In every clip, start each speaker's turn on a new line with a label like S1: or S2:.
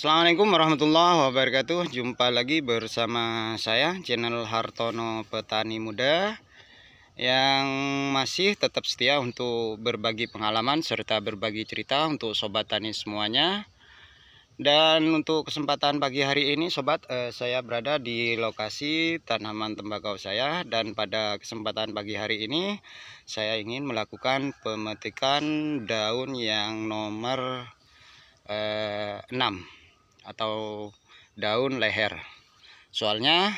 S1: Assalamualaikum warahmatullahi wabarakatuh Jumpa lagi bersama saya channel Hartono Petani Muda Yang masih tetap setia untuk berbagi pengalaman serta berbagi cerita untuk sobat tani semuanya Dan untuk kesempatan pagi hari ini sobat eh, saya berada di lokasi tanaman tembakau saya Dan pada kesempatan pagi hari ini saya ingin melakukan pemetikan daun yang nomor eh, 6 atau daun leher soalnya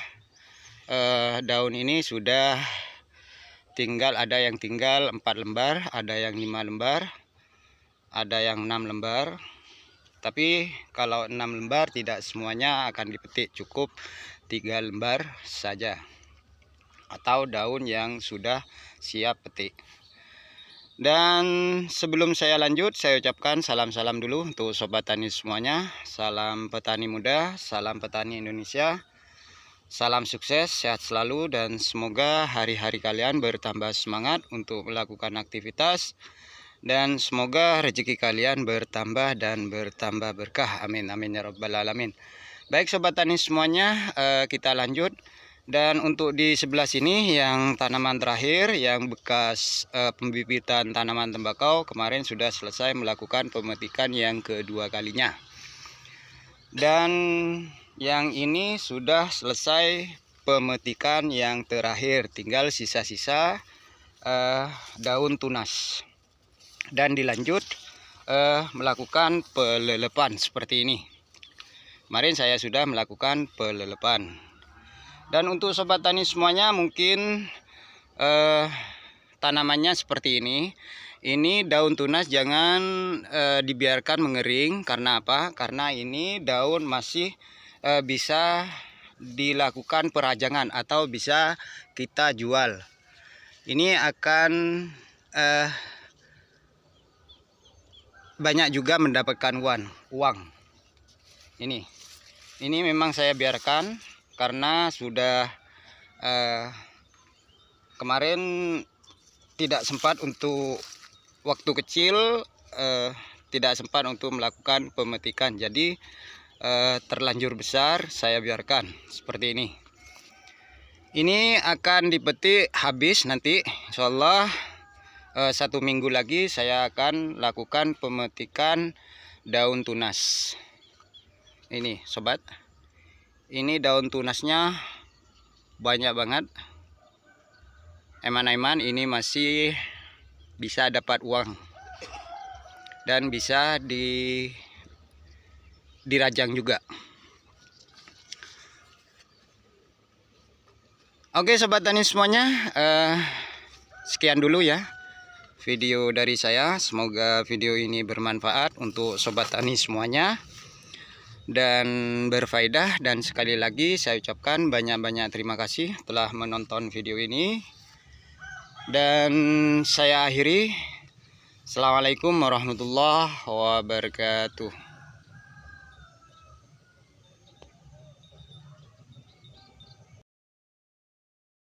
S1: eh, daun ini sudah tinggal ada yang tinggal empat lembar ada yang lima lembar ada yang enam lembar tapi kalau enam lembar tidak semuanya akan dipetik cukup tiga lembar saja atau daun yang sudah siap petik dan sebelum saya lanjut, saya ucapkan salam-salam dulu untuk sobat tani semuanya. Salam petani muda, salam petani Indonesia. Salam sukses, sehat selalu dan semoga hari-hari kalian bertambah semangat untuk melakukan aktivitas dan semoga rezeki kalian bertambah dan bertambah berkah. Amin amin ya rabbal alamin. Baik sobat tani semuanya, eh, kita lanjut. Dan untuk di sebelah sini yang tanaman terakhir yang bekas e, pembibitan tanaman tembakau kemarin sudah selesai melakukan pemetikan yang kedua kalinya. Dan yang ini sudah selesai pemetikan yang terakhir, tinggal sisa-sisa e, daun tunas. Dan dilanjut e, melakukan pelelepan seperti ini. Kemarin saya sudah melakukan pelelepan dan untuk sobat tani semuanya mungkin eh, tanamannya seperti ini ini daun tunas jangan eh, dibiarkan mengering karena apa karena ini daun masih eh, bisa dilakukan perajangan atau bisa kita jual ini akan eh, banyak juga mendapatkan uang ini ini memang saya biarkan karena sudah eh, kemarin tidak sempat untuk waktu kecil eh, tidak sempat untuk melakukan pemetikan jadi eh, terlanjur besar saya biarkan seperti ini ini akan dipetik habis nanti insyaallah eh, satu minggu lagi saya akan lakukan pemetikan daun tunas ini sobat ini daun tunasnya banyak banget eman-eman ini masih bisa dapat uang dan bisa di dirajang juga Oke sobat tani semuanya eh, sekian dulu ya video dari saya semoga video ini bermanfaat untuk sobat tani semuanya dan berfaedah dan sekali lagi saya ucapkan banyak-banyak terima kasih telah menonton video ini dan saya akhiri Assalamualaikum warahmatullahi wabarakatuh